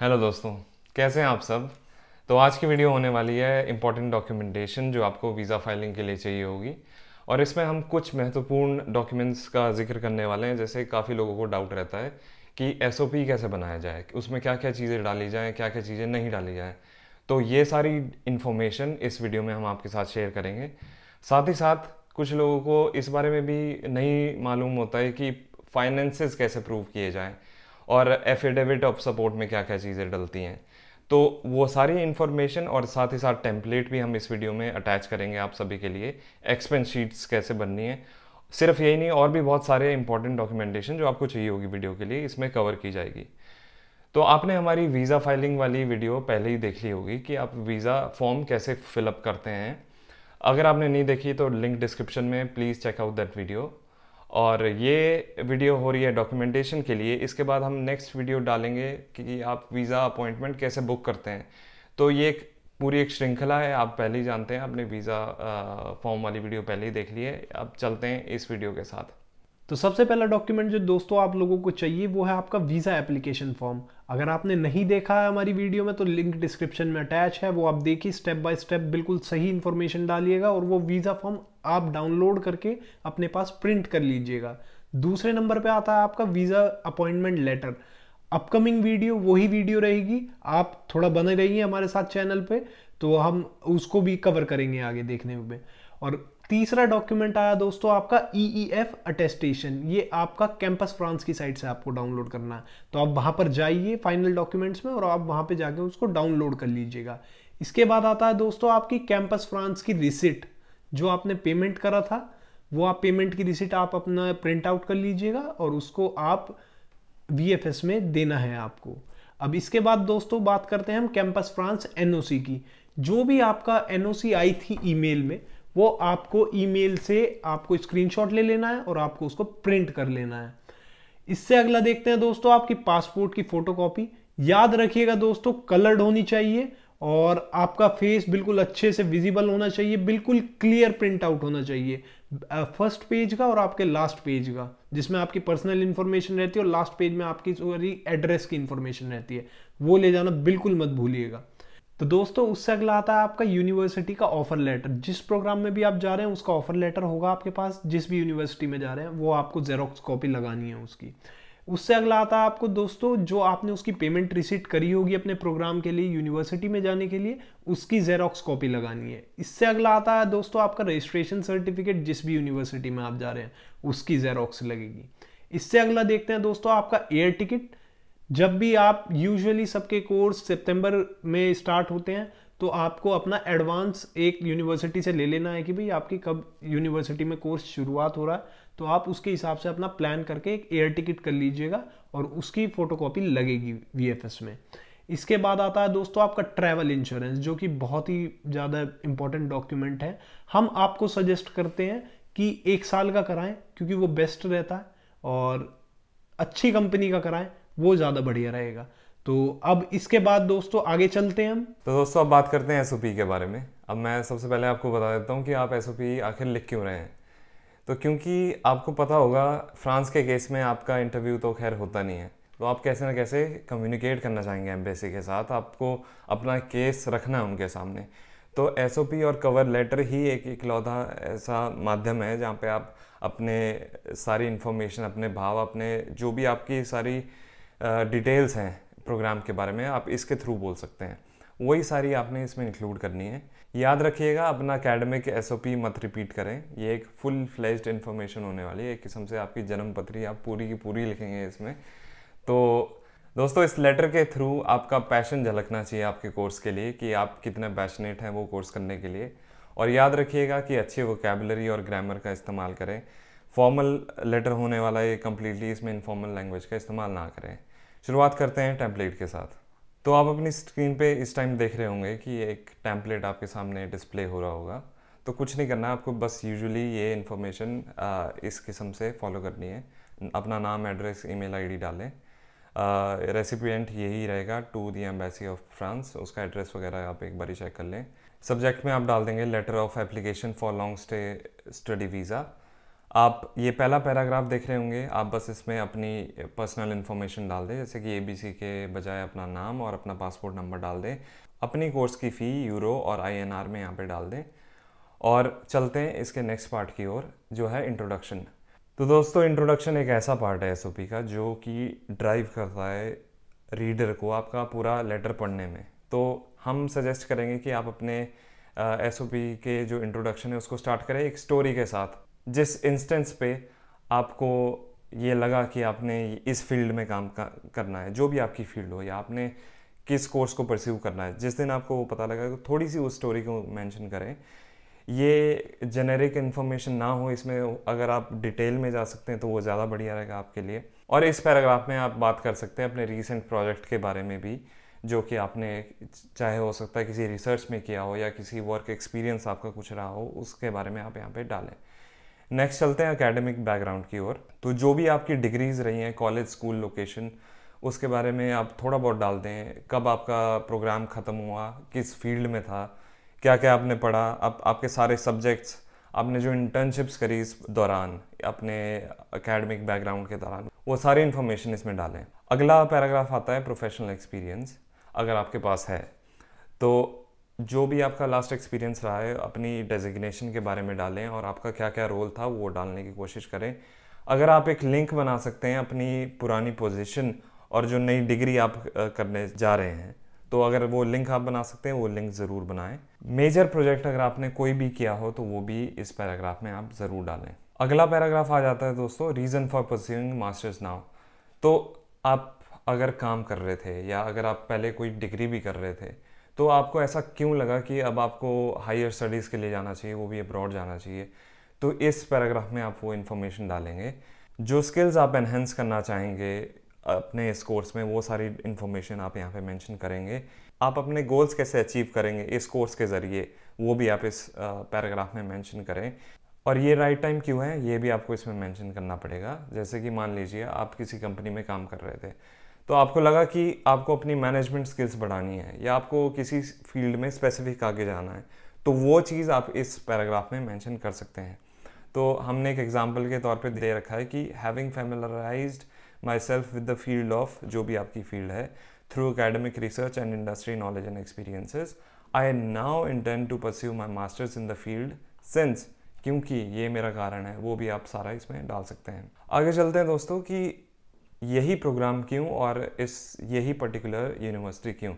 hello दोस्तों कैसे हैं आप सब तो आज की वीडियो होने वाली है इम्पॉर्टेंट डॉक्यूमेंटेशन जो आपको वीज़ा फाइलिंग के लिए चाहिए होगी और इसमें हम कुछ महत्वपूर्ण डॉक्यूमेंट्स का जिक्र करने वाले हैं जैसे काफ़ी लोगों को डाउट रहता है कि एस कैसे बनाया जाए उसमें क्या क्या चीज़ें डाली जाएँ क्या क्या चीज़ें नहीं डाली जाएँ तो ये सारी इन्फॉर्मेशन इस वीडियो में हम आपके साथ शेयर करेंगे साथ ही साथ कुछ लोगों को इस बारे में भी नहीं मालूम होता है कि फाइनेंसेस कैसे प्रूव किए जाएँ और एफिडेविट ऑफ सपोर्ट में क्या क्या चीज़ें डलती हैं तो वो सारी इन्फॉर्मेशन और साथ ही साथ टेम्पलेट भी हम इस वीडियो में अटैच करेंगे आप सभी के लिए एक्सपेंस शीट्स कैसे बननी है सिर्फ यही नहीं और भी बहुत सारे इंपॉर्टेंट डॉक्यूमेंटेशन जो आपको चाहिए होगी वीडियो के लिए इसमें कवर की जाएगी तो आपने हमारी वीज़ा फाइलिंग वाली वीडियो पहले ही देख ली होगी कि आप वीज़ा फॉर्म कैसे फिलअप करते हैं अगर आपने नहीं देखी तो लिंक डिस्क्रिप्शन में प्लीज़ चेकआउट दैट वीडियो और ये वीडियो हो रही है डॉक्यूमेंटेशन के लिए इसके बाद हम नेक्स्ट वीडियो डालेंगे कि आप वीज़ा अपॉइंटमेंट कैसे बुक करते हैं तो ये एक पूरी एक श्रृंखला है आप पहले ही जानते हैं आपने वीज़ा फॉर्म वाली वीडियो पहले ही देख ली है अब चलते हैं इस वीडियो के साथ तो सबसे पहला डॉक्यूमेंट जो दोस्तों आप लोगों को चाहिए वो है आपका वीज़ा एप्लीकेशन फॉर्म अगर आपने नहीं देखा है हमारी वीडियो में तो लिंक डिस्क्रिप्शन में अटैच है वो आप देखिए स्टेप बाय स्टेप बिल्कुल सही इन्फॉर्मेशन डालिएगा और वो वीज़ा फॉर्म आप डाउनलोड करके अपने पास प्रिंट कर लीजिएगा दूसरे नंबर पे आता है आपका visa appointment letter upcoming video वही वीडियो रहेगी आप थोड़ा बने रहिए हमारे साथ चैनल पे तो हम उसको भी कवर करेंगे आगे देखने में और तीसरा डॉक्यूमेंट आया दोस्तों आपका ई ई एफ अटेस्टेशन ये आपका कैंपस फ्रांस की साइट से आपको डाउनलोड करना है तो आप वहाँ पर जाइए फाइनल डॉक्यूमेंट्स में और आप वहाँ पे जाके उसको डाउनलोड कर लीजिएगा इसके बाद आता है दोस्तों आपकी कैंपस फ्रांस की रिसिट जो आपने पेमेंट करा था वो आप पेमेंट की रिसिट आप अपना प्रिंट आउट कर लीजिएगा और उसको आप वी में देना है आपको अब इसके बाद दोस्तों बात करते हैं हम कैंपस फ्रांस एन की जो भी आपका एनओसी आई थी ई में वो आपको ईमेल से आपको स्क्रीनशॉट ले लेना है और आपको उसको प्रिंट कर लेना है इससे अगला देखते हैं दोस्तों आपकी पासपोर्ट की फोटोकॉपी याद रखिएगा दोस्तों कलर्ड होनी चाहिए और आपका फेस बिल्कुल अच्छे से विजिबल होना चाहिए बिल्कुल क्लियर प्रिंट आउट होना चाहिए फर्स्ट पेज का और आपके लास्ट पेज का जिसमें आपकी पर्सनल इन्फॉर्मेशन रहती है और लास्ट पेज में आपकी सॉरी एड्रेस की इन्फॉर्मेशन रहती है वो ले जाना बिल्कुल मत भूलिएगा तो दोस्तों उससे अगला आता है आपका यूनिवर्सिटी का ऑफर लेटर जिस प्रोग्राम में भी आप जा रहे हैं उसका ऑफर लेटर होगा आपके पास जिस भी यूनिवर्सिटी में जा रहे हैं वो आपको जेरोक्स कॉपी लगानी है उसकी उससे अगला आता है आपको दोस्तों जो आपने उसकी पेमेंट रिसीट करी होगी अपने प्रोग्राम के लिए यूनिवर्सिटी में जाने के लिए उसकी जेरोक्स कॉपी लगानी है इससे अगला आता है दोस्तों आपका रजिस्ट्रेशन सर्टिफिकेट जिस भी यूनिवर्सिटी में आप जा रहे हैं उसकी जेरोक्स लगेगी इससे अगला देखते हैं दोस्तों आपका एयर टिकट जब भी आप यूजली सबके कोर्स सेप्टेम्बर में स्टार्ट होते हैं तो आपको अपना एडवांस एक यूनिवर्सिटी से ले लेना है कि भाई आपकी कब यूनिवर्सिटी में कोर्स शुरुआत हो रहा है तो आप उसके हिसाब से अपना प्लान करके एक एयर टिकट कर लीजिएगा और उसकी फोटोकॉपी लगेगी वी में इसके बाद आता है दोस्तों आपका ट्रैवल इंश्योरेंस जो कि बहुत ही ज़्यादा इंपॉर्टेंट डॉक्यूमेंट है हम आपको सजेस्ट करते हैं कि एक साल का कराएं क्योंकि वो बेस्ट रहता है और अच्छी कंपनी का कराएं वो ज़्यादा बढ़िया रहेगा तो अब इसके बाद दोस्तों आगे चलते हैं हम तो दोस्तों अब बात करते हैं एस के बारे में अब मैं सबसे पहले आपको बता देता हूँ कि आप एस आखिर लिख क्यों रहे हैं तो क्योंकि आपको पता होगा फ्रांस के केस में आपका इंटरव्यू तो खैर होता नहीं है तो आप कैसे ना कैसे कम्युनिकेट करना चाहेंगे एम्बेसी के साथ आपको अपना केस रखना है उनके सामने तो एस और कवर लेटर ही एक इकलौता ऐसा माध्यम है जहाँ पे आप अपने सारी इन्फॉर्मेशन अपने भाव अपने जो भी आपकी सारी डिटेल्स हैं प्रोग्राम के बारे में आप इसके थ्रू बोल सकते हैं वही सारी आपने इसमें इंक्लूड करनी है याद रखिएगा अपना अकेडमिक एस मत रिपीट करें ये एक फुल फ्लेज्ड इन्फॉर्मेशन होने वाली है एक किस्म से आपकी जन्म पत्री आप पूरी की पूरी लिखेंगे इसमें तो दोस्तों इस लेटर के थ्रू आपका पैशन झलकना चाहिए आपके कोर्स के लिए कि आप कितने पैशनेट हैं वो कोर्स करने के लिए और याद रखिएगा कि अच्छे वोकेबलरी और ग्रामर का इस्तेमाल करें फॉर्मल लेटर होने वाला ये कम्प्लीटली इसमें इनफॉर्मल लैंग्वेज का इस्तेमाल ना करें शुरुआत करते हैं टैम्पलेट के साथ तो आप अपनी स्क्रीन पे इस टाइम देख रहे होंगे कि एक टैम्पलेट आपके सामने डिस्प्ले हो रहा होगा तो कुछ नहीं करना आपको बस यूजुअली ये इन्फॉर्मेशन इस किस्म से फॉलो करनी है अपना नाम एड्रेस ईमेल आईडी डालें रेसिपियंट यही रहेगा to the embassy of France उसका एड्रेस वगैरह आप एक बार चेक कर लें सब्जेक्ट में आप डाल देंगे letter of application for long stay study visa आप ये पहला पैराग्राफ देख रहे होंगे आप बस इसमें अपनी पर्सनल इन्फॉर्मेशन डाल दें जैसे कि ए के बजाय अपना नाम और अपना पासपोर्ट नंबर डाल दें अपनी कोर्स की फ़ी यूरो और आई में यहाँ पर डाल दें और चलते हैं इसके नेक्स्ट पार्ट की ओर जो है इंट्रोडक्शन तो दोस्तों इंट्रोडक्शन एक ऐसा पार्ट है एस का जो कि ड्राइव करता है रीडर को आपका पूरा लेटर पढ़ने में तो हम सजेस्ट करेंगे कि आप अपने एस uh, के जो इंट्रोडक्शन है उसको स्टार्ट करें एक स्टोरी के साथ जिस इंस्टेंस पे आपको ये लगा कि आपने इस फील्ड में काम करना है जो भी आपकी फील्ड हो या आपने किस कोर्स को परस्यू करना है जिस दिन आपको वो पता लगा तो थोड़ी सी उस स्टोरी को मेंशन करें ये जेनेरिक इन्फॉर्मेशन ना हो इसमें अगर आप डिटेल में जा सकते हैं तो वो ज़्यादा बढ़िया रहेगा आपके लिए और इस पैराग्राफ में आप बात कर सकते हैं अपने रिसेंट प्रोजेक्ट के बारे में भी जो कि आपने चाहे हो सकता है किसी रिसर्च में किया हो या किसी वर्क एक्सपीरियंस आपका कुछ रहा हो उसके बारे में आप यहाँ पे डालें नेक्स्ट चलते हैं अकेडमिक बैकग्राउंड की ओर तो जो भी आपकी डिग्रीज़ रही हैं कॉलेज स्कूल लोकेशन उसके बारे में आप थोड़ा बहुत डाल दें कब आपका प्रोग्राम ख़त्म हुआ किस फील्ड में था क्या क्या आपने पढ़ा आप आपके सारे सब्जेक्ट्स आपने जो इंटर्नशिप्स करी इस दौरान अपने अकेडमिक बैकग्राउंड के दौरान वो सारी इन्फॉर्मेशन इसमें डालें अगला पैराग्राफ आता है प्रोफेशनल एक्सपीरियंस अगर आपके पास है तो जो भी आपका लास्ट एक्सपीरियंस रहा है अपनी डेजिग्नेशन के बारे में डालें और आपका क्या क्या रोल था वो डालने की कोशिश करें अगर आप एक लिंक बना सकते हैं अपनी पुरानी पोजीशन और जो नई डिग्री आप करने जा रहे हैं तो अगर वो लिंक आप बना सकते हैं वो लिंक ज़रूर बनाएं मेजर प्रोजेक्ट अगर आपने कोई भी किया हो तो वो भी इस पैराग्राफ में आप ज़रूर डालें अगला पैराग्राफ आ जाता है दोस्तों reason for pursuing masters now तो आप अगर काम कर रहे थे या अगर आप पहले कोई डिग्री भी कर रहे थे तो आपको ऐसा क्यों लगा कि अब आपको हायर स्टडीज़ के लिए जाना चाहिए वो भी अब्रॉड जाना चाहिए तो इस पैराग्राफ में आप वो इन्फॉर्मेशन डालेंगे जो स्किल्स आप एनहेंस करना चाहेंगे अपने इस कोर्स में वो सारी इन्फॉर्मेशन आप यहाँ पे मेंशन करेंगे आप अपने गोल्स कैसे अचीव करेंगे इस कोर्स के ज़रिए वो भी आप इस पैराग्राफ में मेंशन करें और ये राइट टाइम क्यों है ये भी आपको इसमें मेंशन करना पड़ेगा जैसे कि मान लीजिए आप किसी कंपनी में काम कर रहे थे तो आपको लगा कि आपको अपनी मैनेजमेंट स्किल्स बढ़ानी है या आपको किसी फील्ड में स्पेसिफिक आगे जाना है तो वो चीज़ आप इस पैराग्राफ में मेंशन कर सकते हैं तो हमने एक एग्जाम्पल के तौर पे दे रखा है कि having familiarise myself with the field of जो भी आपकी फील्ड है through academic research and industry knowledge and experiences I now intend to pursue my masters in the field since क्योंकि ये मेरा कारण है वो भी आप सारा इसमें डाल सकते हैं आगे चलते हैं दोस्तों कि यही प्रोग्राम क्यों और इस यही पर्टिकुलर यूनिवर्सिटी क्यों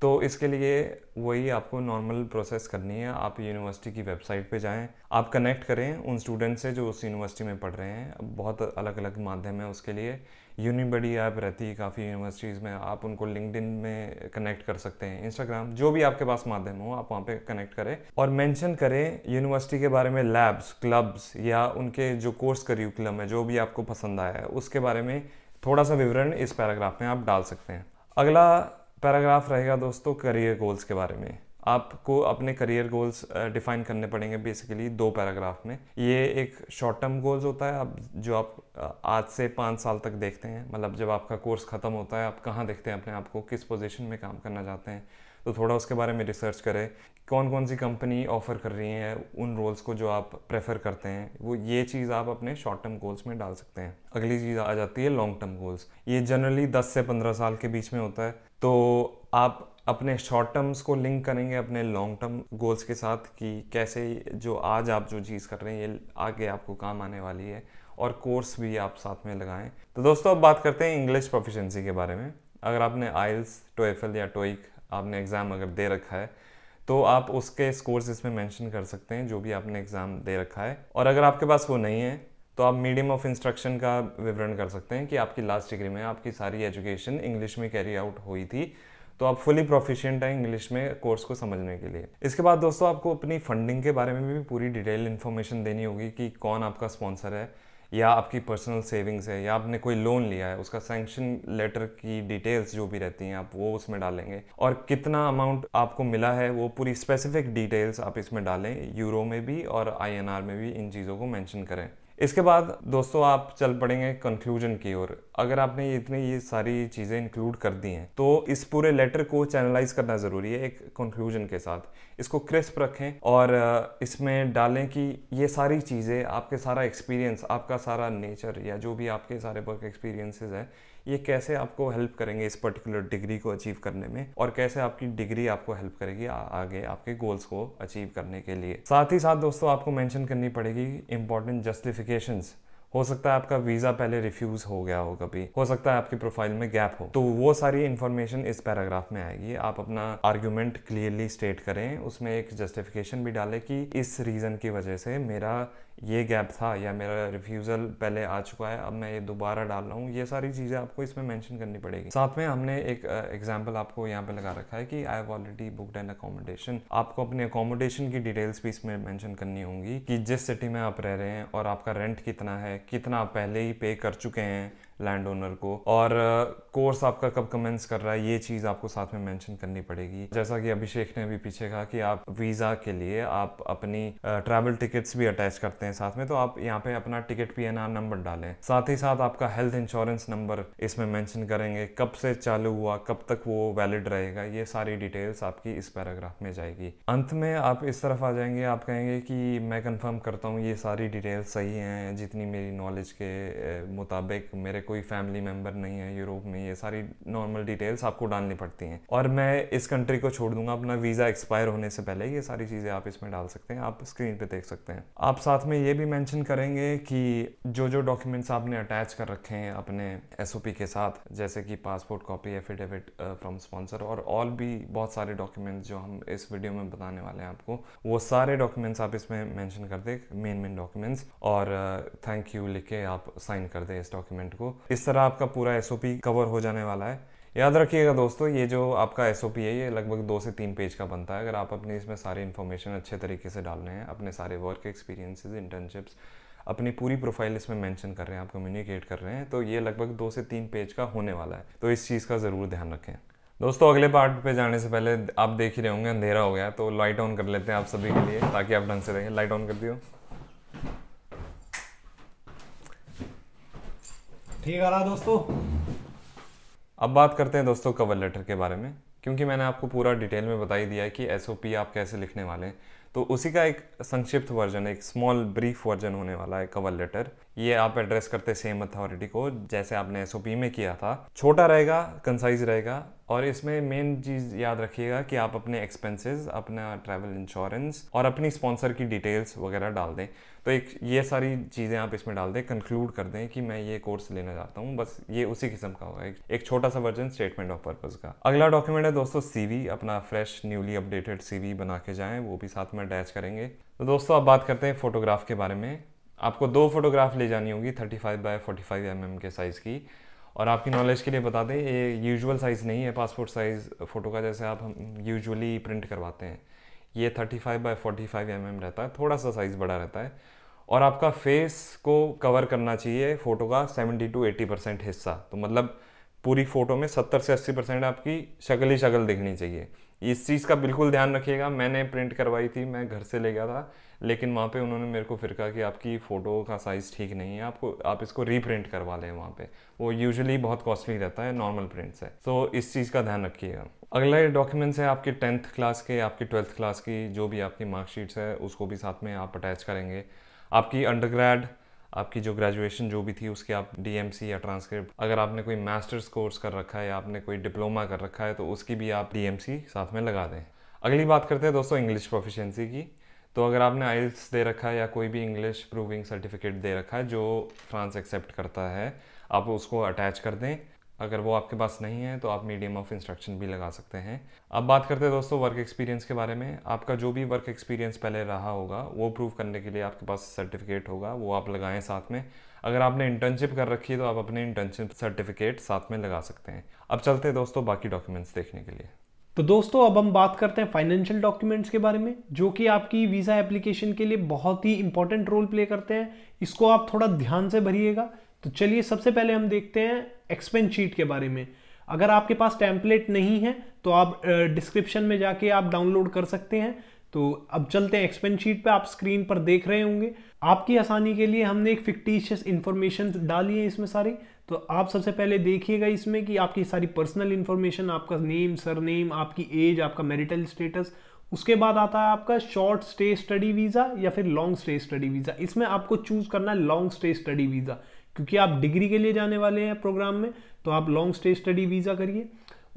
तो इसके लिए वही आपको नॉर्मल प्रोसेस करनी है आप यूनिवर्सिटी की वेबसाइट पे जाएं आप कनेक्ट करें उन स्टूडेंट से जो उस यूनिवर्सिटी में पढ़ रहे हैं बहुत अलग अलग माध्यम है उसके लिए यूनिबडी ऐप रहती है काफ़ी यूनिवर्सिटीज़ में आप उनको लिंकड में कनेक्ट कर सकते हैं इंस्टाग्राम जो भी आपके पास माध्यम हो आप वहाँ पे कनेक्ट करें और मेंशन करें यूनिवर्सिटी के बारे में लैब्स क्लब्स या उनके जो कोर्स करिकुलम है जो भी आपको पसंद आया है उसके बारे में थोड़ा सा विवरण इस पैराग्राफ में आप डाल सकते हैं अगला पैराग्राफ रहेगा दोस्तों करियर गोल्स के बारे में आपको अपने करियर गोल्स डिफाइन करने पड़ेंगे बेसिकली दो पैराग्राफ में ये एक शॉर्ट टर्म गोल्स होता है आप जो आप आज से पाँच साल तक देखते हैं मतलब जब आपका कोर्स ख़त्म होता है आप कहाँ देखते हैं अपने आप को किस पोजीशन में काम करना चाहते हैं तो थोड़ा उसके बारे में रिसर्च करें कौन कौन सी कंपनी ऑफर कर रही है उन रोल्स को जो आप प्रेफर करते हैं वो ये चीज़ आप अपने शॉर्ट टर्म गोल्स में डाल सकते हैं अगली चीज़ आ जाती है लॉन्ग टर्म गोल्स ये जनरली 10 से 15 साल के बीच में होता है तो आप अपने शॉर्ट टर्म्स को लिंक करेंगे अपने लॉन्ग टर्म गोल्स के साथ कि कैसे जो आज आप जो चीज़ कर रहे हैं ये आगे आपको काम आने वाली है और कोर्स भी आप साथ में लगाएं तो दोस्तों अब बात करते हैं इंग्लिश प्रोफिशेंसी के बारे में अगर आपने आइल्स टोएफल या टोइक आपने एग्ज़ाम अगर दे रखा है तो आप उसके स्कोर्स इसमें मेंशन कर सकते हैं जो भी आपने एग्ज़ाम दे रखा है और अगर आपके पास वो नहीं है तो आप मीडियम ऑफ इंस्ट्रक्शन का विवरण कर सकते हैं कि आपकी लास्ट डिग्री में आपकी सारी एजुकेशन इंग्लिश में कैरी आउट हुई थी तो आप फुली प्रोफिशिएंट हैं इंग्लिश में कोर्स को समझने के लिए इसके बाद दोस्तों आपको अपनी फंडिंग के बारे में भी पूरी डिटेल इन्फॉर्मेशन देनी होगी कि कौन आपका स्पॉन्सर है या आपकी पर्सनल सेविंग्स है या आपने कोई लोन लिया है उसका सैंक्शन लेटर की डिटेल्स जो भी रहती हैं आप वो उसमें डालेंगे और कितना अमाउंट आपको मिला है वो पूरी स्पेसिफिक डिटेल्स आप इसमें डालें यूरो में भी और आई में भी इन चीज़ों को मैंशन करें इसके बाद दोस्तों आप चल पड़ेंगे कंक्लूजन की ओर अगर आपने इतनी ये सारी चीज़ें इंक्लूड कर दी हैं तो इस पूरे लेटर को चैनलाइज करना ज़रूरी है एक कंक्लूजन के साथ इसको क्रिस्प रखें और इसमें डालें कि ये सारी चीज़ें आपके सारा एक्सपीरियंस आपका सारा नेचर या जो भी आपके सारे वर्क एक्सपीरियंसेस हैं ये कैसे आपको हेल्प करेंगे इस पर्टिकुलर डिग्री को अचीव करने में और कैसे आपकी डिग्री आपको हेल्प करेगी आ, आगे आपके गोल्स को अचीव करने के लिए साथ ही साथ दोस्तों आपको मैंशन करनी पड़ेगी इंपॉर्टेंट जस्टिफिकेशन हो सकता है आपका वीज़ा पहले रिफ्यूज़ हो गया हो कभी हो सकता है आपकी प्रोफाइल में गैप हो तो वो सारी इन्फॉर्मेशन इस पैराग्राफ में आएगी आप अपना आर्ग्यूमेंट क्लियरली स्टेट करें उसमें एक जस्टिफिकेशन भी डालें कि इस रीज़न की वजह से मेरा ये गैप था या मेरा रिफ्यूज़ल पहले आ चुका है अब मैं ये दोबारा डाल रहा हूँ ये सारी चीज़ें आपको इसमें मेंशन करनी पड़ेगी साथ में हमने एक एग्जांपल आपको यहाँ पे लगा रखा है कि I have already booked an accommodation आपको अपने अकोमोडेशन की डिटेल्स भी इसमें मेंशन करनी होंगी कि जिस सिटी में आप रह रहे हैं और आपका रेंट कितना है कितना आप पहले ही पे कर चुके हैं लैंड ओनर को और कोर्स uh, आपका कब कमेंस कर रहा है ये चीज़ आपको साथ में मेंशन करनी पड़ेगी जैसा कि अभिषेक ने अभी पीछे कहा कि आप वीज़ा के लिए आप अपनी ट्रैवल uh, टिकट्स भी अटैच करते हैं साथ में तो आप यहाँ पे अपना टिकट पी नंबर डालें साथ ही साथ आपका हेल्थ इंश्योरेंस नंबर इसमें मैंशन करेंगे कब से चालू हुआ कब तक वो वैलिड रहेगा ये सारी डिटेल्स आपकी इस पैराग्राफ में जाएगी अंत में आप इस तरफ आ जाएंगे आप कहेंगे कि मैं कंफर्म करता हूँ ये सारी डिटेल्स सही हैं जितनी मेरी नॉलेज के uh, मुताबिक मेरे कोई फैमिली मेंबर नहीं है यूरोप में ये सारी नॉर्मल डिटेल्स आपको डालनी पड़ती हैं और मैं इस कंट्री को छोड़ दूंगा अपना वीज़ा एक्सपायर होने से पहले ये सारी चीज़ें आप इसमें डाल सकते हैं आप स्क्रीन पर देख सकते हैं आप साथ में ये भी मैंशन करेंगे कि जो जो डॉक्यूमेंट्स आपने अटैच कर रखे हैं अपने एस के साथ जैसे कि passport copy affidavit from sponsor और ऑल भी बहुत सारे डॉक्यूमेंट्स जो हम इस वीडियो में बताने वाले हैं आपको वो सारे डॉक्यूमेंट्स आप इसमें मैंशन कर दें मेन मेन डॉक्यूमेंट्स और थैंक यू लिख के आप साइन कर दें इस डॉक्यूमेंट को इस तरह आपका पूरा एस कवर हो जाने वाला है याद रखिएगा दोस्तों ये जो आपका एस है ये लगभग दो से तीन पेज का बनता है अगर आप अपनी इसमें सारे इन्फॉर्मेशन अच्छे तरीके से डाल रहे हैं अपने सारे वर्क एक्सपीरियंसेस इंटर्नशिप्स अपनी पूरी प्रोफाइल इसमें मेंशन कर रहे हैं आप कम्युनिकेट कर रहे हैं तो ये लगभग दो से तीन पेज का होने वाला है तो इस चीज़ का ज़रूर ध्यान रखें दोस्तों अगले पार्ट पे जाने से पहले आप देख ही रहे होंगे अंधेरा हो गया तो लाइट ऑन कर लेते हैं आप सभी के लिए ताकि आप ढंग से रहें लाइट ऑन कर दियो ठीक आ रहा दोस्तों अब बात करते हैं दोस्तों कवर लेटर के बारे में क्योंकि मैंने आपको पूरा डिटेल में बताई दिया है कि एस आप कैसे लिखने वाले हैं तो उसी का एक संक्षिप्त वर्जन एक स्मॉल ब्रीफ वर्जन होने वाला है कवर लेटर ये आप एड्रेस करते सेम अथॉरिटी को जैसे आपने एस में किया था छोटा रहेगा कंसाइज रहेगा और इसमें मेन चीज़ याद रखिएगा कि आप अपने एक्सपेंसेस अपना ट्रैवल इंश्योरेंस और अपनी स्पॉन्सर की डिटेल्स वगैरह डाल दें तो एक ये सारी चीज़ें आप इसमें डाल दें कंक्लूड कर दें कि मैं ये कोर्स लेना चाहता हूँ बस ये उसी किस्म का होगा एक छोटा सा वर्जन स्टेटमेंट ऑफ पर्पज़ का अगला डॉक्यूमेंट है दोस्तों सी अपना फ्रेश न्यूली अपडेटेड सी बना के जाएँ वो भी साथ में अटैच करेंगे तो दोस्तों अब बात करते हैं फोटोग्राफ के बारे में आपको दो फोटोग्राफ ले जानी होगी 35 five by forty five M के साइज़ की और आपकी नॉलेज के लिए बता दें ये यूजुअल साइज़ नहीं है पासपोर्ट साइज़ फ़ोटो का जैसे आप हम यूजुअली प्रिंट करवाते हैं ये 35 five by forty five M रहता है थोड़ा सा साइज़ बड़ा रहता है और आपका फेस को कवर करना चाहिए फ़ोटो का 70 टू 80 परसेंट हिस्सा तो मतलब पूरी फ़ोटो में 70 से 80 परसेंट आपकी शक्ल ही शक्ल दिखनी चाहिए इस चीज़ का बिल्कुल ध्यान रखिएगा मैंने प्रिंट करवाई थी मैं घर से ले गया था लेकिन वहाँ पे उन्होंने मेरे को फिर कहा कि आपकी फ़ोटो का साइज़ ठीक नहीं है आपको आप इसको रीप्रिंट करवा लें वहाँ पे वो यूजुअली बहुत कॉस्टली रहता है नॉर्मल प्रिंट से तो इस चीज़ का ध्यान रखिएगा अगला डॉक्यूमेंट्स है आपके टेंथ क्लास के आपकी ट्वेल्थ क्लास की जो भी आपकी मार्कशीट्स है उसको भी साथ में आप अटैच करेंगे आपकी अंडरग्रैड आपकी जो ग्रेजुएशन जो भी थी उसके आप डीएमसी या ट्रांसक्रिप्ट अगर आपने कोई मास्टर्स कोर्स कर रखा है या आपने कोई डिप्लोमा कर रखा है तो उसकी भी आप डीएमसी साथ में लगा दें अगली बात करते हैं दोस्तों इंग्लिश प्रोफिशेंसी की तो अगर आपने आइल्स दे रखा है या कोई भी इंग्लिश प्रूविंग सर्टिफिकेट दे रखा है जो फ्रांस एक्सेप्ट करता है आप उसको अटैच कर दें अगर वो आपके पास नहीं है तो आप मीडियम ऑफ इंस्ट्रक्शन भी लगा सकते हैं अब बात करते हैं दोस्तों वर्क एक्सपीरियंस के बारे में आपका जो भी वर्क एक्सपीरियंस पहले रहा होगा वो प्रूव करने के लिए आपके पास सर्टिफिकेट होगा वो आप लगाएं साथ में अगर आपने इंटर्नशिप कर रखी है तो आप अपने इंटर्नशिप सर्टिफिकेट साथ में लगा सकते हैं अब चलते हैं दोस्तों बाकी डॉक्यूमेंट्स देखने के लिए तो दोस्तों अब हम बात करते हैं फाइनेंशियल डॉक्यूमेंट्स के बारे में जो कि आपकी वीज़ा एप्लीकेशन के लिए बहुत ही इंपॉर्टेंट रोल प्ले करते हैं इसको आप थोड़ा ध्यान से भरिएगा तो चलिए सबसे पहले हम देखते हैं एक्सपेंस शीट के बारे में अगर आपके पास टैंपलेट नहीं है तो आप डिस्क्रिप्शन में जाके आप डाउनलोड कर सकते हैं तो अब चलते हैं एक्सपेंस शीट पे आप स्क्रीन पर देख रहे होंगे आपकी आसानी के लिए हमने एक फिक्टिशियस इन्फॉर्मेशन डाली है इसमें सारी तो आप सबसे पहले देखिएगा इसमें कि आपकी सारी पर्सनल इन्फॉर्मेशन आपका नेम सरनेम आपकी एज आपका मैरिटल स्टेटस उसके बाद आता है आपका शॉर्ट स्टे स्टडी वीज़ा या फिर लॉन्ग स्टे स्टडी वीज़ा इसमें आपको चूज़ करना है लॉन्ग स्टे स्टडी वीज़ा क्योंकि आप डिग्री के लिए जाने वाले हैं प्रोग्राम में तो आप लॉन्ग स्टे स्टडी वीज़ा करिए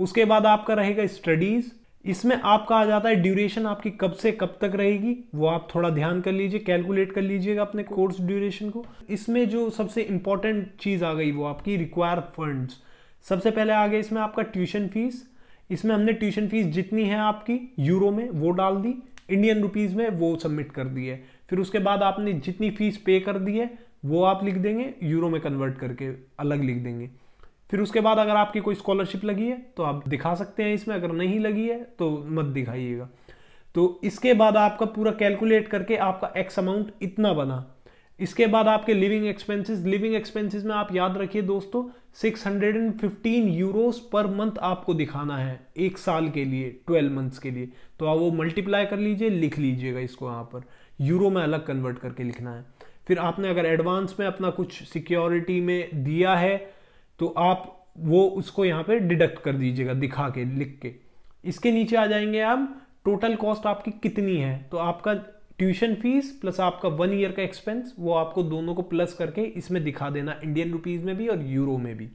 उसके बाद आपका रहेगा स्टडीज़ इसमें आपका आ जाता है ड्यूरेशन आपकी कब से कब तक रहेगी वो आप थोड़ा ध्यान कर लीजिए कैलकुलेट कर लीजिएगा अपने कोर्स ड्यूरेशन को इसमें जो सबसे इंपॉर्टेंट चीज़ आ गई वो आपकी रिक्वायर फंड्स सबसे पहले आ गया इसमें आपका ट्यूशन फीस इसमें हमने ट्यूशन फीस जितनी है आपकी यूरो में वो डाल दी इंडियन रुपीज़ में वो सबमिट कर दी है फिर उसके बाद आपने जितनी फीस पे कर दी है वो आप लिख देंगे यूरो में कन्वर्ट करके अलग लिख देंगे फिर उसके बाद अगर आपकी कोई स्कॉलरशिप लगी है तो आप दिखा सकते हैं इसमें अगर नहीं लगी है तो मत दिखाइएगा तो इसके बाद आपका पूरा कैलकुलेट करके आपका एक्स अमाउंट इतना बना इसके बाद आपके लिविंग एक्सपेंसेस लिविंग एक्सपेंसेस में आप याद रखिए दोस्तों 615 यूरोस पर मंथ आपको दिखाना है एक साल के लिए 12 मंथ्स के लिए तो आप वो मल्टीप्लाई कर लीजिए लिख लीजिएगा इसको यहाँ पर यूरो में अलग कन्वर्ट करके लिखना है फिर आपने अगर एडवांस में अपना कुछ सिक्योरिटी में दिया है तो आप वो उसको यहाँ पे डिडक्ट कर दीजिएगा दिखा के लिख के इसके नीचे आ जाएंगे आप टोटल कॉस्ट आपकी कितनी है तो आपका ट्यूशन फीस प्लस आपका वन ईयर का एक्सपेंस वो आपको दोनों को प्लस करके इसमें दिखा देना इंडियन रुपीज़ में भी और यूरो में भी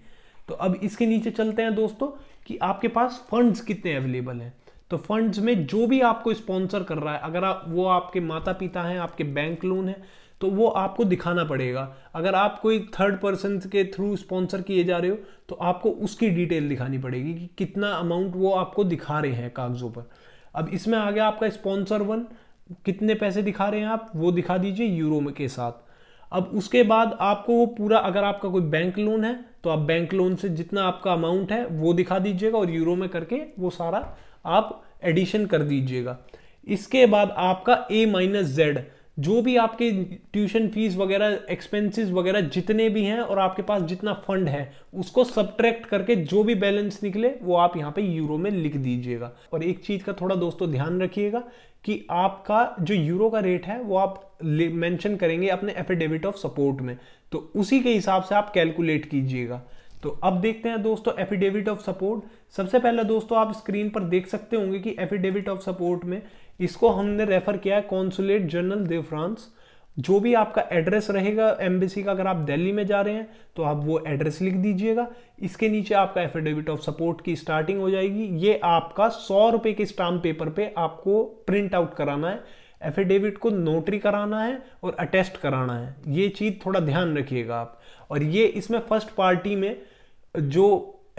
तो अब इसके नीचे चलते हैं दोस्तों कि आपके पास फंड्स कितने अवेलेबल हैं तो फंड्स में जो भी आपको स्पॉन्सर कर रहा है अगर आप वो आपके माता पिता हैं आपके बैंक लोन हैं तो वो आपको दिखाना पड़ेगा अगर आप कोई थर्ड पर्सन के थ्रू स्पॉन्सर किए जा रहे हो तो आपको उसकी डिटेल दिखानी पड़ेगी कि कितना अमाउंट वो आपको दिखा रहे हैं कागज़ों पर अब इसमें आ गया आपका स्पॉन्सर वन कितने पैसे दिखा रहे हैं आप वो दिखा दीजिए यूरो में के साथ अब उसके बाद आपको वो पूरा अगर आपका कोई बैंक लोन है तो आप बैंक लोन से जितना आपका अमाउंट है वो दिखा दीजिएगा और यूरो में करके वो सारा आप एडिशन कर दीजिएगा इसके बाद आपका ए माइनस जेड जो भी आपके ट्यूशन फीस वगैरह एक्सपेंसेस वगैरह जितने भी हैं और आपके पास जितना फंड है उसको सब्ट्रैक्ट करके जो भी बैलेंस निकले वो आप यहाँ पे यूरो में लिख दीजिएगा और एक चीज़ का थोड़ा दोस्तों ध्यान रखिएगा कि आपका जो यूरो का रेट है वो आप मेंशन करेंगे अपने एफिडेविट ऑफ सपोर्ट में तो उसी के हिसाब से आप कैलकुलेट कीजिएगा तो अब देखते हैं दोस्तों एफिडेविट ऑफ सपोर्ट सबसे पहले दोस्तों आप स्क्रीन पर देख सकते होंगे कि एफिडेविट ऑफ सपोर्ट में इसको हमने रेफर किया है कॉन्सुलेट जनरल दे फ्रांस जो भी आपका एड्रेस रहेगा एम्बेसी का अगर आप दिल्ली में जा रहे हैं तो आप वो एड्रेस लिख दीजिएगा इसके नीचे आपका एफिडेविट ऑफ सपोर्ट की स्टार्टिंग हो जाएगी ये आपका सौ रुपये के स्टाम्प पेपर पे आपको प्रिंट आउट कराना है एफिडेविट को नोटरी कराना है और अटेस्ट कराना है ये चीज़ थोड़ा ध्यान रखिएगा आप और ये इसमें फर्स्ट पार्टी में जो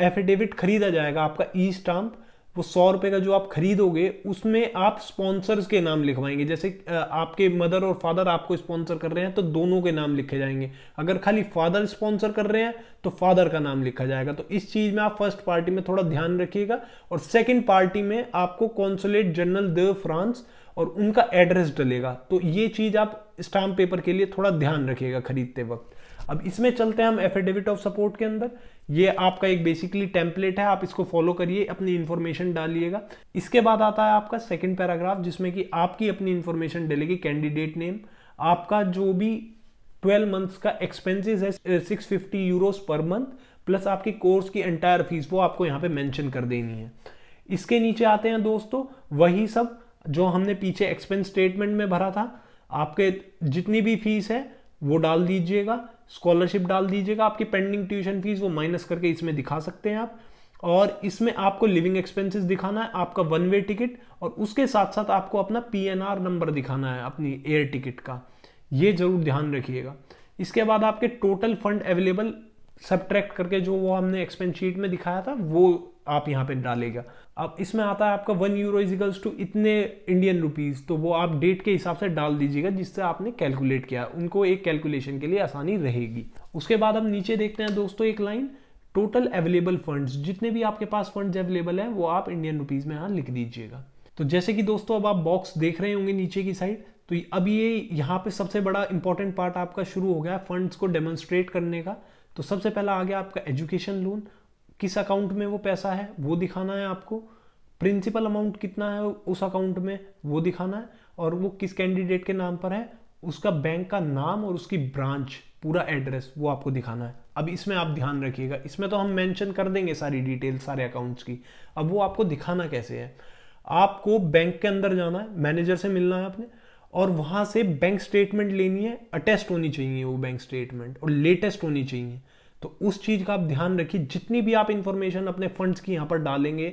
एफिडेविट खरीदा जाएगा आपका ई स्टाम्प वो सौ रुपए का जो आप खरीदोगे उसमें आप स्पॉन्सर्स के नाम लिखवाएंगे जैसे आपके मदर और फादर आपको स्पॉन्सर कर रहे हैं तो दोनों के नाम लिखे जाएंगे अगर खाली फादर स्पॉन्सर कर रहे हैं तो फादर का नाम लिखा जाएगा तो इस चीज़ में आप फर्स्ट पार्टी में थोड़ा ध्यान रखिएगा और सेकेंड पार्टी में आपको कॉन्सुलेट जनरल द फ्रांस और उनका एड्रेस डलेगा तो ये चीज़ आप स्टाम्प पेपर के लिए थोड़ा ध्यान रखिएगा खरीदते वक्त अब इसमें चलते हैं हम एफिडेविट ऑफ सपोर्ट के अंदर ये आपका एक बेसिकली टेम्पलेट है आप इसको फॉलो करिए अपनी इन्फॉर्मेशन डालिएगा इसके बाद आता है आपका सेकंड पैराग्राफ जिसमें कि आपकी अपनी इन्फॉर्मेशन डलेगी कैंडिडेट नेम आपका जो भी 12 मंथ्स का एक्सपेंसेस है 650 यूरोस पर मंथ प्लस आपके कोर्स की एंटायर फीस वो आपको यहाँ पे मेंशन कर देनी है इसके नीचे आते हैं दोस्तों वही सब जो हमने पीछे एक्सपेंस स्टेटमेंट में भरा था आपके जितनी भी फीस है वो डाल दीजिएगा स्कॉलरशिप डाल दीजिएगा आपकी पेंडिंग ट्यूशन फीस वो माइनस करके इसमें दिखा सकते हैं आप और इसमें आपको लिविंग एक्सपेंसेस दिखाना है आपका वन वे टिकट और उसके साथ साथ आपको अपना पी नंबर दिखाना है अपनी एयर टिकट का ये जरूर ध्यान रखिएगा इसके बाद आपके टोटल फंड अवेलेबल सब्ट्रैक्ट करके जो वो हमने एक्सपेंस शीट में दिखाया था वो आप यहाँ पे डालेगा अब इसमें आता है आपका वन यूरो इजिकल्स टू इतने इंडियन रुपीस तो वो आप डेट के हिसाब से डाल दीजिएगा जिससे आपने कैलकुलेट किया उनको एक कैलकुलेशन के लिए आसानी रहेगी उसके बाद हम नीचे देखते हैं दोस्तों एक लाइन टोटल अवेलेबल फंड्स जितने भी आपके पास फंड्स अवेलेबल हैं वो आप इंडियन रुपीज़ में यहाँ लिख दीजिएगा तो जैसे कि दोस्तों अब आप बॉक्स देख रहे होंगे नीचे की साइड तो अब ये यहाँ पे सबसे बड़ा इंपॉर्टेंट पार्ट आपका शुरू हो गया फंड्स को डेमोन्स्ट्रेट करने का तो सबसे पहला आ गया आपका एजुकेशन लोन किस अकाउंट में वो पैसा है वो दिखाना है आपको प्रिंसिपल अमाउंट कितना है उस अकाउंट में वो दिखाना है और वो किस कैंडिडेट के नाम पर है उसका बैंक का नाम और उसकी ब्रांच पूरा एड्रेस वो आपको दिखाना है अब इसमें आप ध्यान रखिएगा इसमें तो हम मेंशन कर देंगे सारी डिटेल सारे अकाउंट्स की अब वो आपको दिखाना कैसे है आपको बैंक के अंदर जाना है मैनेजर से मिलना है आपने और वहाँ से बैंक स्टेटमेंट लेनी है अटेस्ट होनी चाहिए वो बैंक स्टेटमेंट और लेटेस्ट होनी चाहिए तो उस चीज़ का आप ध्यान रखिए जितनी भी आप इंफॉर्मेशन अपने फंड्स की यहां पर डालेंगे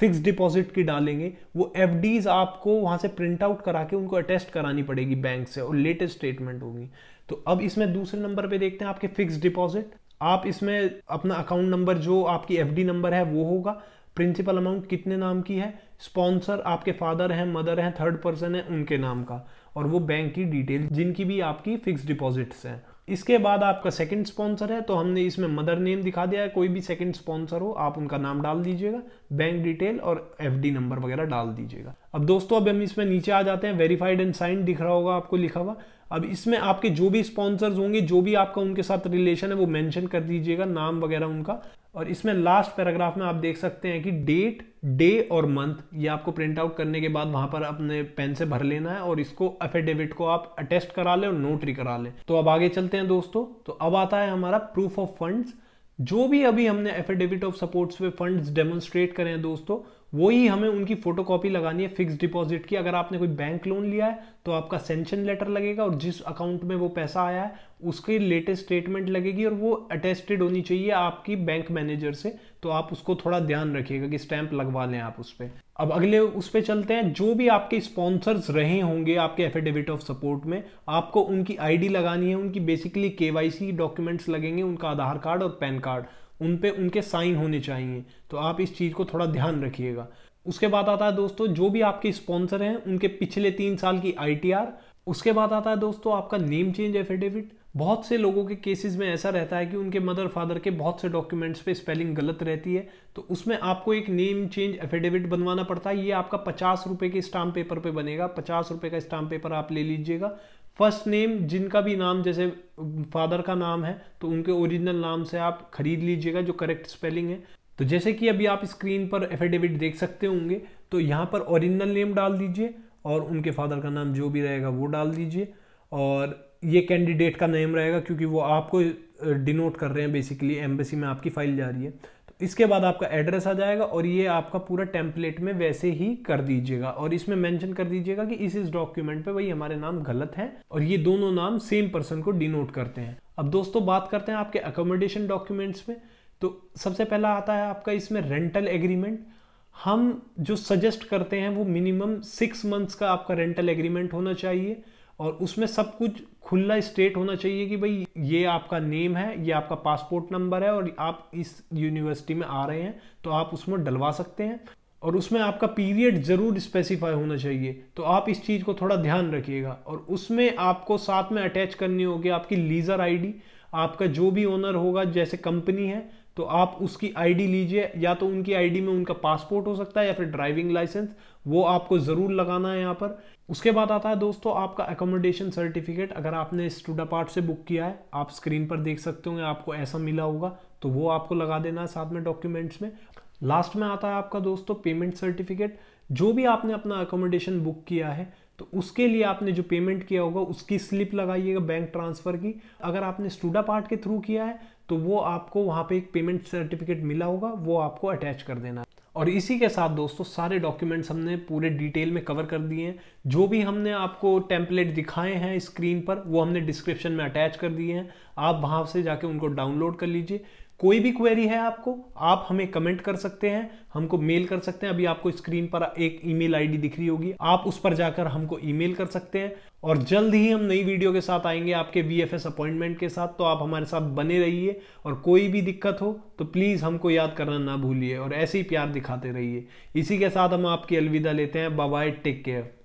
फिक्स डिपॉजिट की डालेंगे वो एफ आपको वहां से प्रिंट आउट करा के उनको अटेस्ट करानी पड़ेगी बैंक से और लेटेस्ट स्टेटमेंट होगी तो अब इसमें दूसरे नंबर पे देखते हैं आपके फिक्स डिपॉजिट आप इसमें अपना अकाउंट नंबर जो आपकी एफ नंबर है वो होगा प्रिंसिपल अमाउंट कितने नाम की है स्पॉन्सर आपके फादर हैं मदर हैं थर्ड पर्सन है उनके नाम का और वो बैंक की डिटेल जिनकी भी आपकी फिक्स डिपॉजिट्स हैं इसके बाद आपका सेकंड स्पॉन्सर है तो हमने इसमें मदर नेम दिखा दिया है कोई भी सेकंड स्पॉन्सर हो आप उनका नाम डाल दीजिएगा बैंक डिटेल और एफडी नंबर वगैरह डाल दीजिएगा अब दोस्तों अब हम इसमें नीचे आ जाते हैं वेरीफाइड एंड साइन दिख रहा होगा आपको लिखा हुआ अब इसमें आपके जो भी स्पॉन्सर्स होंगे जो भी आपका उनके साथ रिलेशन है वो मेंशन कर दीजिएगा नाम वगैरह उनका और इसमें लास्ट पैराग्राफ में आप देख सकते हैं कि डेट डे और मंथ ये आपको प्रिंट आउट करने के बाद वहां पर अपने पेन से भर लेना है और इसको एफिडेविट को आप अटेस्ट करा लें और नोटरी करा लें तो अब आगे चलते हैं दोस्तों तो अब आता है हमारा प्रूफ ऑफ फंड्स जो भी अभी हमने एफिडेविट ऑफ सपोर्ट्स पे फंड्स डेमोन्स्ट्रेट करें दोस्तों वही हमें उनकी फोटोकॉपी लगानी है फिक्स डिपॉजिट की अगर आपने कोई बैंक लोन लिया है तो आपका सेंशन लेटर लगेगा और जिस अकाउंट में वो पैसा आया है उसकी लेटेस्ट स्टेटमेंट लगेगी और वो अटेस्टेड होनी चाहिए आपकी बैंक मैनेजर से तो आप उसको थोड़ा ध्यान रखिएगा कि स्टैंप लगवा लें आप उस पर अब अगले उस पर चलते हैं जो भी आपके स्पॉन्सर्स रहे होंगे आपके एफिडेविट ऑफ सपोर्ट में आपको उनकी आईडी लगानी है उनकी बेसिकली केवाईसी डॉक्यूमेंट्स लगेंगे उनका आधार कार्ड और पैन कार्ड उन पे उनके साइन होने चाहिए तो आप इस चीज़ को थोड़ा ध्यान रखिएगा उसके बाद आता है दोस्तों जो भी आपके स्पॉन्सर हैं उनके पिछले तीन साल की आई उसके बाद आता है दोस्तों आपका नेम चेंज एफिडेविट बहुत से लोगों के केसेस में ऐसा रहता है कि उनके मदर फादर के बहुत से डॉक्यूमेंट्स पे स्पेलिंग गलत रहती है तो उसमें आपको एक नेम चेंज एफिडेविट बनवाना पड़ता है ये आपका पचास रुपये के स्टाम्प पेपर पे बनेगा पचास रुपये का स्टाम्प पेपर आप ले लीजिएगा फर्स्ट नेम जिनका भी नाम जैसे फादर का नाम है तो उनके ओरिजिनल नाम से आप खरीद लीजिएगा जो करेक्ट स्पेलिंग है तो जैसे कि अभी आप स्क्रीन पर एफिडेविट देख सकते होंगे तो यहाँ पर ओरिजिनल नेम डाल दीजिए और उनके फादर का नाम जो भी रहेगा वो डाल दीजिए और ये कैंडिडेट का नेम रहेगा क्योंकि वो आपको डिनोट कर रहे हैं बेसिकली एम्बेसी में आपकी फाइल जा रही है इसके बाद आपका एड्रेस आ जाएगा और ये आपका पूरा टेम्पलेट में वैसे ही कर दीजिएगा और इसमें मेंशन कर दीजिएगा कि इस इस डॉक्यूमेंट पे भाई हमारे नाम गलत है और ये दोनों नाम सेम पर्सन को डिनोट करते हैं अब दोस्तों बात करते हैं आपके अकोमोडेशन डॉक्यूमेंट्स में तो सबसे पहला आता है आपका इसमें रेंटल एग्रीमेंट हम जो सजेस्ट करते हैं वो मिनिमम सिक्स मंथ्स का आपका रेंटल एग्रीमेंट होना चाहिए और उसमें सब कुछ खुला स्टेट होना चाहिए कि भाई ये आपका नेम है ये आपका पासपोर्ट नंबर है और आप इस यूनिवर्सिटी में आ रहे हैं तो आप उसमें डलवा सकते हैं और उसमें आपका पीरियड ज़रूर स्पेसिफाई होना चाहिए तो आप इस चीज़ को थोड़ा ध्यान रखिएगा और उसमें आपको साथ में अटैच करनी होगी आपकी लीज़र आईडी आपका जो भी ओनर होगा जैसे कंपनी है तो आप उसकी आईडी लीजिए या तो उनकी आईडी में उनका पासपोर्ट हो सकता है या फिर ड्राइविंग लाइसेंस वो आपको ज़रूर लगाना है यहाँ पर उसके बाद आता है दोस्तों आपका एकोमोडेशन सर्टिफिकेट अगर आपने स्टूडा पार्ट से बुक किया है आप स्क्रीन पर देख सकते होंगे आपको ऐसा मिला होगा तो वो आपको लगा देना है साथ में डॉक्यूमेंट्स में लास्ट में आता है आपका दोस्तों पेमेंट सर्टिफिकेट जो भी आपने अपना अकोमोडेशन बुक किया है तो उसके लिए आपने जो पेमेंट किया होगा उसकी स्लिप लगाइएगा बैंक ट्रांसफ़र की अगर आपने स्टूडा पार्ट के थ्रू किया है तो वो आपको वहाँ पे एक पेमेंट सर्टिफिकेट मिला होगा वो आपको अटैच कर देना है और इसी के साथ दोस्तों सारे डॉक्यूमेंट्स हमने पूरे डिटेल में कवर कर दिए हैं जो भी हमने आपको टेम्पलेट दिखाए हैं स्क्रीन पर वो हमने डिस्क्रिप्शन में अटैच कर दिए हैं आप वहाँ से जाके उनको डाउनलोड कर लीजिए कोई भी क्वेरी है आपको आप हमें कमेंट कर सकते हैं हमको मेल कर सकते हैं अभी आपको स्क्रीन पर एक ईमेल आईडी दिख रही होगी आप उस पर जाकर हमको ईमेल कर सकते हैं और जल्द ही हम नई वीडियो के साथ आएंगे आपके वी अपॉइंटमेंट के साथ तो आप हमारे साथ बने रहिए और कोई भी दिक्कत हो तो प्लीज़ हमको याद करना ना भूलिए और ऐसे ही प्यार दिखाते रहिए इसी के साथ हम आपकी अलविदा लेते हैं बाय टेक केयर